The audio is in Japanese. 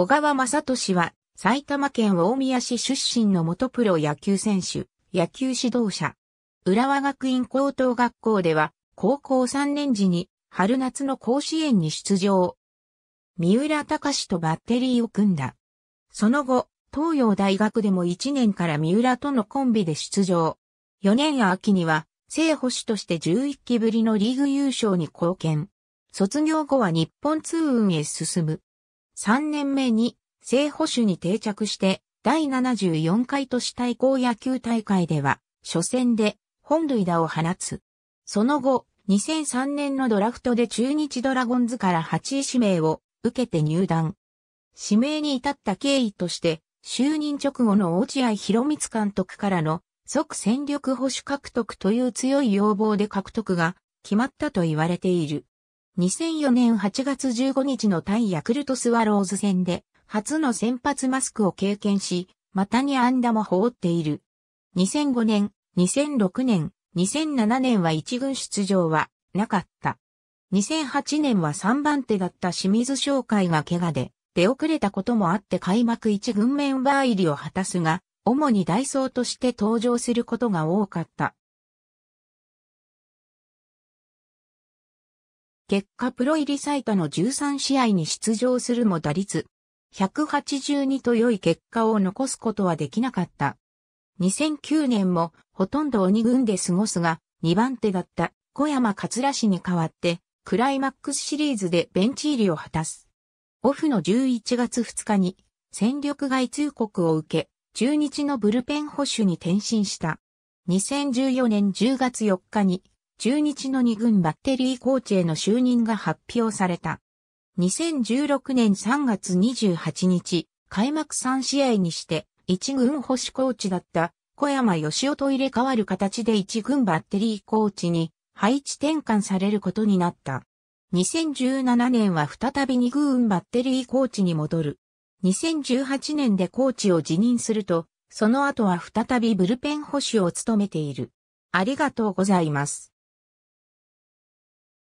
小川正俊は埼玉県大宮市出身の元プロ野球選手、野球指導者。浦和学院高等学校では高校3年時に春夏の甲子園に出場。三浦隆とバッテリーを組んだ。その後、東洋大学でも1年から三浦とのコンビで出場。4年秋には正捕手として11期ぶりのリーグ優勝に貢献。卒業後は日本通運へ進む。3年目に正捕手に定着して第74回都市対抗野球大会では初戦で本塁打を放つ。その後、2003年のドラフトで中日ドラゴンズから8位指名を受けて入団。指名に至った経緯として、就任直後の落合博光監督からの即戦力保守獲得という強い要望で獲得が決まったと言われている。2004年8月15日の対ヤクルトスワローズ戦で、初の先発マスクを経験し、またにンダも放っている。2005年、2006年、2007年は一軍出場はなかった。2008年は3番手だった清水商会が怪我で出遅れたこともあって開幕一軍メンバー入りを果たすが、主にダイソーとして登場することが多かった。結果プロ入り最多の13試合に出場するも打率182と良い結果を残すことはできなかった。2009年もほとんど鬼軍で過ごすが、2番手だった小山桂氏に代わって、クライマックスシリーズでベンチ入りを果たす。オフの11月2日に戦力外通告を受け、中日のブルペン保守に転身した。2014年10月4日に中日の2軍バッテリーコーチへの就任が発表された。2016年3月28日、開幕3試合にして、1軍星コーチだった小山義夫と入れ替わる形で1軍バッテリーコーチに配置転換されることになった。2017年は再び2軍バッテリーコーチに戻る。2018年でコーチを辞任すると、その後は再びブルペン保守を務めている。ありがとうございます。